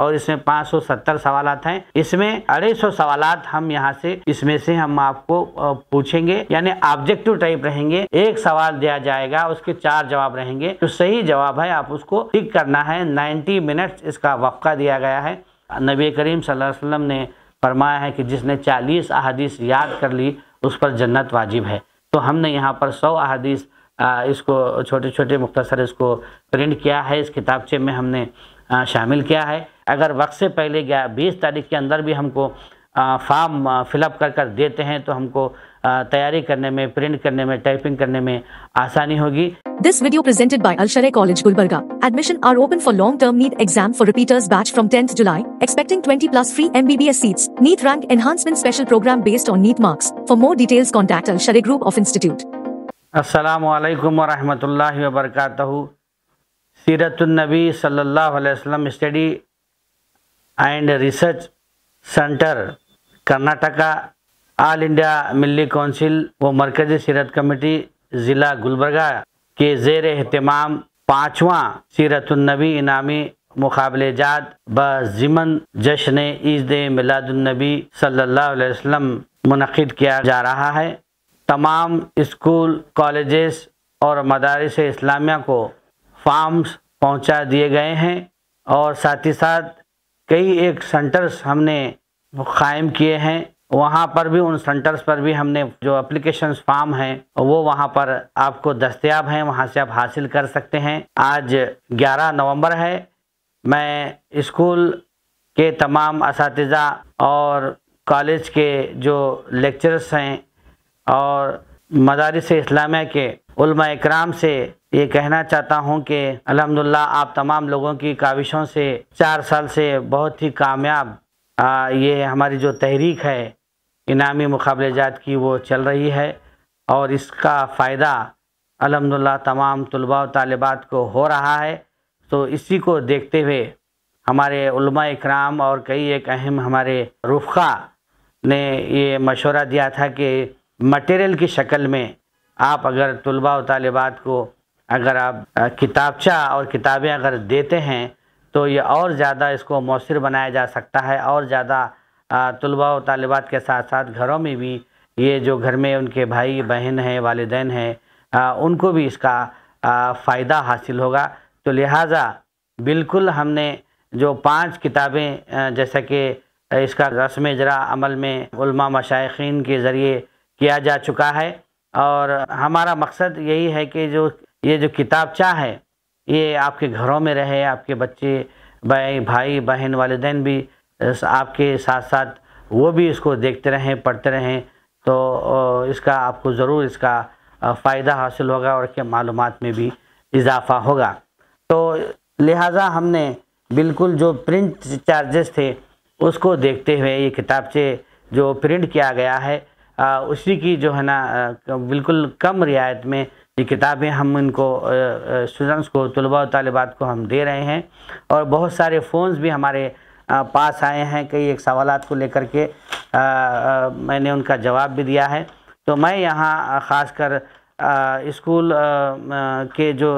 और इसमें 570 सवाल हैं इसमें अढ़ाई सौ सवाल हम यहाँ से इसमें से हम आपको पूछेंगे यानी ऑब्जेक्टिव टाइप रहेंगे एक सवाल दिया जाएगा उसके चार जवाब रहेंगे जो सही जवाब है आप उसको टिक करना है 90 मिनट्स इसका वक्का दिया गया है नबी करीम सल्लल्लाहु अलैहि वसल्लम ने फरमाया है कि जिसने चालीस अहदीस याद कर ली उस पर जन्नत वाजिब है तो हमने यहाँ पर सौ अहदीस इसको छोटे छोटे मुख्तसर इसको प्रिंट किया है इस किताबचे में हमने शामिल किया है अगर वक्त से पहले गया बीस तारीख के अंदर भी हमको फॉर्म फिलअप कर कर देते हैं तो हमको तैयारी करने में प्रिंट करने में टाइपिंग करने में आसानी होगी this video presented by Alshare college Gulbarga admission are open for long term NEET exam for repeaters batch from tenth July expecting 20 plus free M B B S seat NEET rank enhancement special program based on NEET marks for more details contact Alshare group of institute असल वरहमल वर्का सीरतुलनबी सल्लल्लाहु अलैहि वसल्लम study and research center Karnataka all India Milli council व मरकज़ी सीरत कमेटी ज़िला गुलबर्गा के जेर अहतमाम पाँचवा सीरतुलनबी इनामी मुकाबले जात बमन जश्न ईद मिलादुलनबी सल्लल्लाहु अलैहि वसल्लम मुनद किया जा रहा है तमाम स्कूल कॉलेजेस और मदारस इस्लामिया को फार्म्स पहुंचा दिए गए हैं और साथ ही साथ कई एक सेंटर्स हमने कायम किए हैं वहाँ पर भी उन सेंटर्स पर भी हमने जो अप्लीकेशन फॉर्म हैं वो वहाँ पर आपको दस्तियाब हैं वहाँ से आप हासिल कर सकते हैं आज 11 नवंबर है मैं स्कूल के तमाम इस और कॉलेज के जो लेक्चरर्स हैं और मदारस इस्लामिया के कराम से ये कहना चाहता हूँ कि अल्हम्दुलिल्लाह आप तमाम लोगों की काविशों से चार साल से बहुत ही कामयाब ये हमारी जो तहरीक है इनामी मुकाबले जात की वो चल रही है और इसका फ़ायदा अलहमदिल्ला तमाम तलबा तलबात को हो रहा है तो इसी को देखते हुए हमारे कराम और कई एक अहम हमारे रुफ़ा ने ये मशवरा दिया था कि मटेरियल की शक्ल में आप अगर तलबा व तालबात को अगर आप किताबचा और किताबें अगर देते हैं तो ये और ज़्यादा इसको मौसर बनाया जा सकता है और ज़्यादा तलबा और तालबात के साथ साथ घरों में भी ये जो घर में उनके भाई बहन हैं वालदेन हैं उनको भी इसका फ़ायदा हासिल होगा तो लिहाजा बिल्कुल हमने जो पांच किताबें जैसा कि इसका रस्म जरा अमल में उलमा मशाइन के ज़रिए किया जा चुका है और हमारा मकसद यही है कि जो ये जो किताबचा है ये आपके घरों में रहे आपके बच्चे भाई भाई बहन वालदेन भी आपके साथ साथ वो भी इसको देखते रहें पढ़ते रहें तो इसका आपको ज़रूर इसका फ़ायदा हासिल होगा और के मालूम में भी इजाफा होगा तो लिहाजा हमने बिल्कुल जो प्रिंट चार्जेस थे उसको देखते हुए ये किताबचे जो प्रिंट किया गया है उसी की जो है ना बिल्कुल कम रियायत में ये किताबें हम इनको स्टूडेंट्स को तलबा तलबात को हम दे रहे हैं और बहुत सारे फ़ोन्स भी हमारे पास आए हैं कई एक सवाल को लेकर के मैंने उनका जवाब भी दिया है तो मैं यहाँ ख़ासकर स्कूल के जो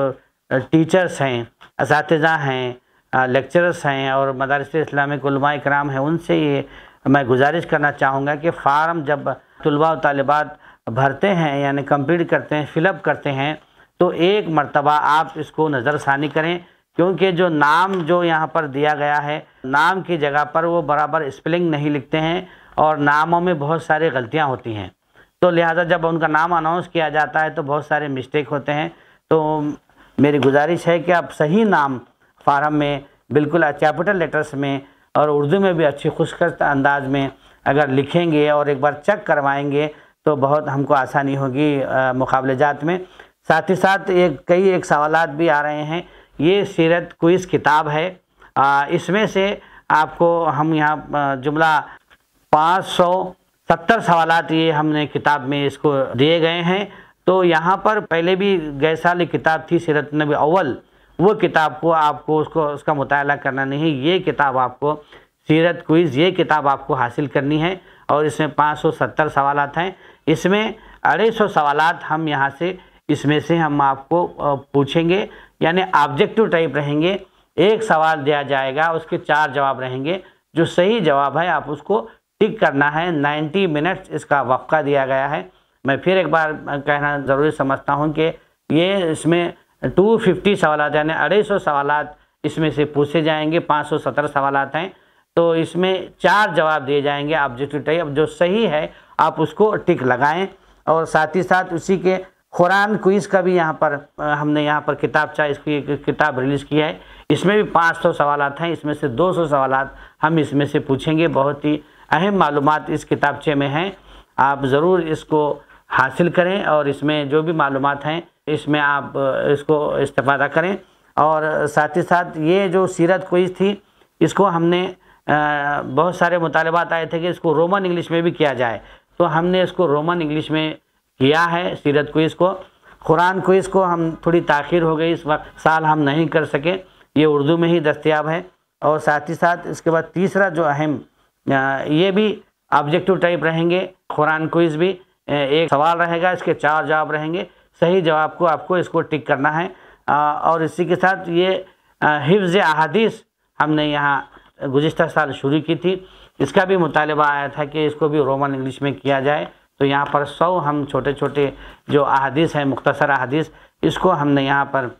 टीचर्स हैं इस हैं लेक्चरर्स हैं और मदारस इस्लामिक कराम हैं उनसे ये मैं गुजारिश करना चाहूँगा कि फ़ारम जब तलबा तलबात भरते हैं यानी कम्प्लीट करते हैं फिलअप करते हैं तो एक मरतबा आप इसको नज़रसानी करें क्योंकि जो नाम जो यहाँ पर दिया गया है नाम की जगह पर वो बराबर स्पेलिंग नहीं लिखते हैं और नामों में बहुत सारी गलतियाँ होती हैं तो लिहाजा जब उनका नाम अनाउंस किया जाता है तो बहुत सारे मिस्टेक होते हैं तो मेरी गुजारिश है कि आप सही नाम फारम में बिल्कुल कैपिटल लेटर्स में और उर्दू में भी अच्छी खुशक अंदाज में अगर लिखेंगे और एक बार चेक करवाएंगे तो बहुत हमको आसानी होगी मुकाबले जात में साथ ही साथ एक कई एक सवाल भी आ रहे हैं ये सीरत क्विज़ किताब है इसमें से आपको हम यहाँ जुमला पाँच सौ सत्तर सवाल ये हमने किताब में इसको दिए गए हैं तो यहाँ पर पहले भी गए साल किताब थी सीरत नबी अव्वल वो किताब को आपको उसको उसका मुताला करना नहीं ये किताब आपको सीरत क्विज़ ये किताब आपको हासिल करनी है और इसमें 570 सवाल हैं इसमें अढ़े सौ सवाल हम यहाँ से इसमें से हम आपको पूछेंगे यानी ऑब्जेक्टिव टाइप रहेंगे एक सवाल दिया जाएगा उसके चार जवाब रहेंगे जो सही जवाब है आप उसको टिक करना है 90 मिनट्स इसका वक्का दिया गया है मैं फिर एक बार कहना ज़रूरी समझता हूँ कि ये इसमें 250 सवाल यानी अढ़ाई सौ सवाल इसमें से पूछे जाएंगे 570 सवाल हैं तो इसमें चार जवाब दिए जाएंगे ऑब्जेक्टिव टाइप जो सही है आप उसको टिक लगाएं और साथ ही साथ उसी के कुरान क्विज़ का भी यहाँ पर हमने यहाँ पर किताब चाहे इसकी किताब रिलीज़ किया है इसमें भी पाँच सौ सवाल हैं इसमें से दो सौ सवाल हम इसमें से पूछेंगे बहुत ही अहम मालूम इस किताबचे में हैं आप ज़रूर इसको हासिल करें और इसमें जो भी मालूम हैं इसमें आप इसको इस्ता करें और साथ ही साथ ये जो सीरत क्विज़ थी इसको हमने बहुत सारे मुतालबात आए थे कि इसको रोमन इंग्लिश में भी किया जाए तो हमने इसको रोमन इंग्लिश में किया है सीरत को इसको कुरान को इसको हम थोड़ी ताखिर हो गई इस वक्त साल हम नहीं कर सके ये उर्दू में ही दस्तियाब है और साथ ही साथ इसके बाद तीसरा जो अहम ये भी ऑब्जेक्टिव टाइप रहेंगे कुरान क्विज़ भी एक सवाल रहेगा इसके चार जवाब रहेंगे सही जवाब को आपको इसको टिक करना है और इसी के साथ ये हिफ्ज़ अहादीस हमने यहाँ गुज्त साल शुरू की थी इसका भी मुतालबा आया था कि इसको भी रोमन इंग्लिश में किया जाए तो यहाँ पर सौ हम छोटे छोटे जो अदीस हैं मुख्तसर अदीस इसको हमने यहाँ पर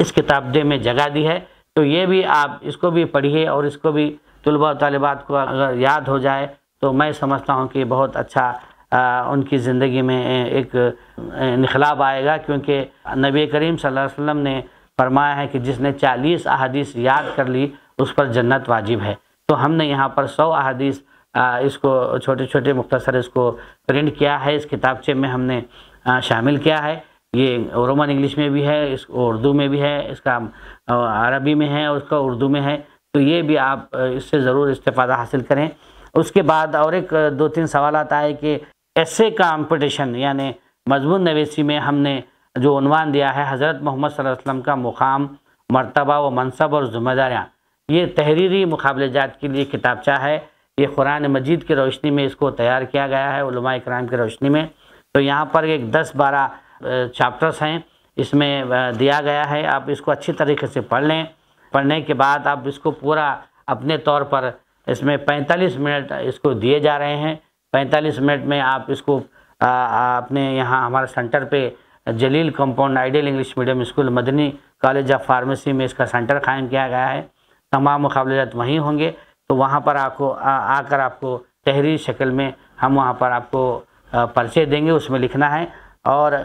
इस किताबे में जगह दी है तो ये भी आप इसको भी पढ़िए और इसको भी तलबा तलबात को अगर याद हो जाए तो मैं समझता हूँ कि बहुत अच्छा आ, उनकी ज़िंदगी में एक इनकलाब आएगा क्योंकि नबी करीम सल्लल्लाहु अलैहि वसल्लम ने फरमाया है कि जिसने 40 अदीस याद कर ली उस पर जन्नत वाजिब है तो हमने यहाँ पर सौ अहदीस इसको छोटे छोटे मुख्तसर इसको प्रिंट किया है इस किताबचे में हमने शामिल किया है ये रोमन इंग्लिश में भी है इस उर्दू में भी है इसका अरबी में है उसका उर्दू में है तो ये भी आप इससे ज़रूर इस्ता हासिल करें उसके बाद और एक दो तीन सवाल आता है कि ऐसे काम्पटिशन यानि मजमून नवेसी में हमने जो उनवान दिया है हज़रत मोहम्मद वसल्लम का मुकाम मरतबा व मनसब और ज़िम्मेदारियाँ ये तहरीरी मुकाबले जात के लिए किताबचा है ये कुरान मजीद की रोशनी में इसको तैयार किया गया है कराम की रोशनी में तो यहाँ पर एक दस बारह चैप्टर्स हैं इसमें दिया गया है आप इसको अच्छी तरीके से पढ़ लें पढ़ने के बाद आप इसको पूरा अपने तौर पर इसमें 45 मिनट इसको दिए जा रहे हैं 45 मिनट में आप इसको अपने यहाँ हमारे सेंटर पे Jaleel compound ideal English medium school Madani college of pharmacy में इसका सेंटर कायम किया गया है तमाम मुकाबलेत वहीं होंगे तो वहाँ पर आपको आकर आपको तहरीर शक्ल में हम वहाँ पर आपको परचे देंगे उसमें लिखना है और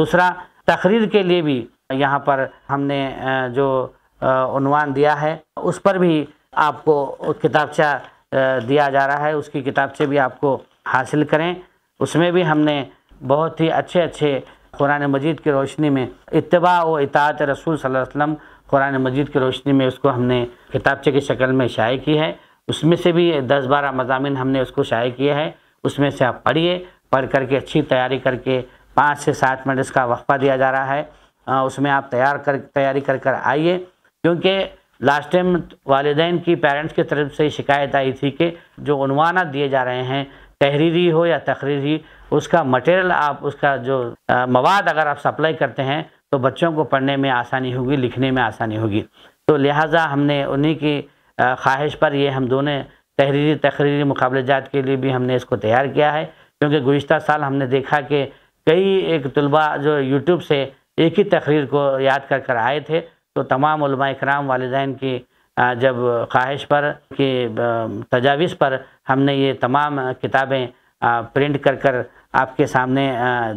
दूसरा तकरीर के लिए भी यहाँ पर हमने जो उनवान दिया है उस पर भी आपको किताबचा दिया जा रहा है उसकी किताबचे भी आपको हासिल करें उसमें भी हमने बहुत ही अच्छे अच्छे कुरान मजीद की रोशनी में इतबा व इतात रसूल सल्लल्लाहु अलैहि वसल्लम कुरान मजीद की रोशनी में उसको हमने किताबचे की शक्ल में शाये की है उसमें से भी दस बारह मजामी हमने उसको शाये किया है उसमें से आप पढ़िए पढ़ करके अच्छी तैयारी करके पाँच से सात मिनट इसका वक्फा दिया जा रहा है उसमें आप तैयार कर तैयारी कर कर आइए क्योंकि लास्ट टाइम वालदेन की पेरेंट्स की तरफ से शिकायत आई थी कि जो अनवाना दिए जा रहे हैं तहरीरी हो या तकरीरी उसका मटेरियल आप उसका जो मवाद अगर आप सप्लाई करते हैं तो बच्चों को पढ़ने में आसानी होगी लिखने में आसानी होगी तो लिहाजा हमने उन्हीं की ख्वाहिश पर ये हम दोनों तहरीरी तकरीरी मुकाबले जात के लिए भी हमने इसको तैयार किया है क्योंकि गुज्तर साल हमने देखा कि कई एक तलबा जो यूट्यूब से एक ही तकरीर को याद कर कर आए थे तो तमाम कराम वालदान की जब ख्वाहिश पर कि तजावीज़ पर हमने ये तमाम किताबें प्रिंट कर कर आपके सामने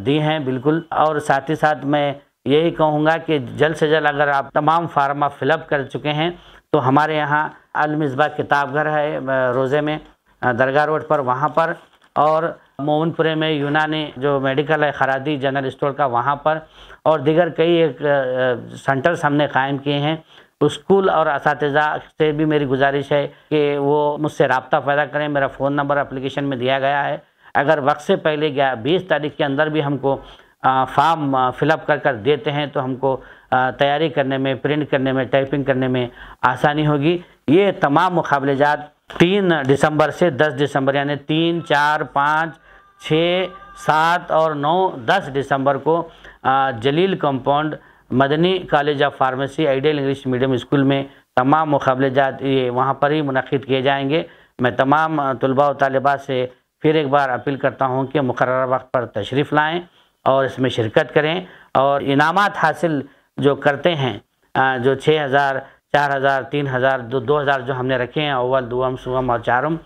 दी हैं बिल्कुल और साथ ही साथ मैं यही कहूँगा कि जल्द से जल्द अगर आप तमाम फार्मा फिलअप कर चुके हैं तो हमारे यहाँ अलमिसबा किताब घर है रोज़े में दरगाह रोड पर वहाँ पर और मोहनपुरे में यूनानी जो मेडिकल है खरादी जनरल स्टोर का वहाँ पर और दिगर कई एक सेंटर्स हमने कायम किए हैं स्कूल और इस से भी मेरी गुजारिश है कि वो मुझसे रबता पैदा करें मेरा फ़ोन नंबर अप्लीकेशन में दिया गया है अगर वक्त से पहले गया बीस तारीख के अंदर भी हमको फॉर्म फिलअप कर कर देते हैं तो हमको तैयारी करने में प्रिंट करने में टाइपिंग करने में आसानी होगी ये तमाम मुकाबले जात तीन दिसंबर से दस दिसंबर यानी तीन चार पाँच छः सात और नौ दस दिसंबर को Jaleel compound Madani college of pharmacy ideal English medium school में तमाम मुकाबले जात ये वहाँ पर ही मनद किए जाएंगे मैं तमाम तलबा व तलबा से फिर एक बार अपील करता हूँ कि मुकर वक्त पर तशरीफ़ लाएँ और इसमें शिरकत करें और इनाम हासिल जो करते हैं जो छः हज़ार चार हज़ार तीन हज़ार दो दो हज़ार जो हमने रखे हैं अव्वल दुम सुम और चारम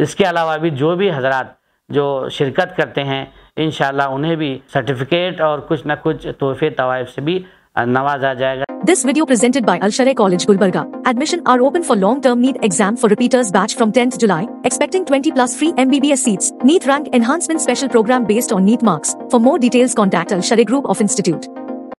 इसके अलावा भी जो भी हजरात जो शिरकत करते हैं इन उन्हें भी सर्टिफिकेट और कुछ ना कुछ तोहफे तवाइफ से भी नवाजा जाएगा This video presented by Al-Sharay College Gulbarga. Admission are open for long-term NEET exam for repeaters batch from 10th July, expecting 20 plus free MBBS seats. NEET rank enhancement special program based on NEET marks. For more details contact Al-Sharay Group of Institute.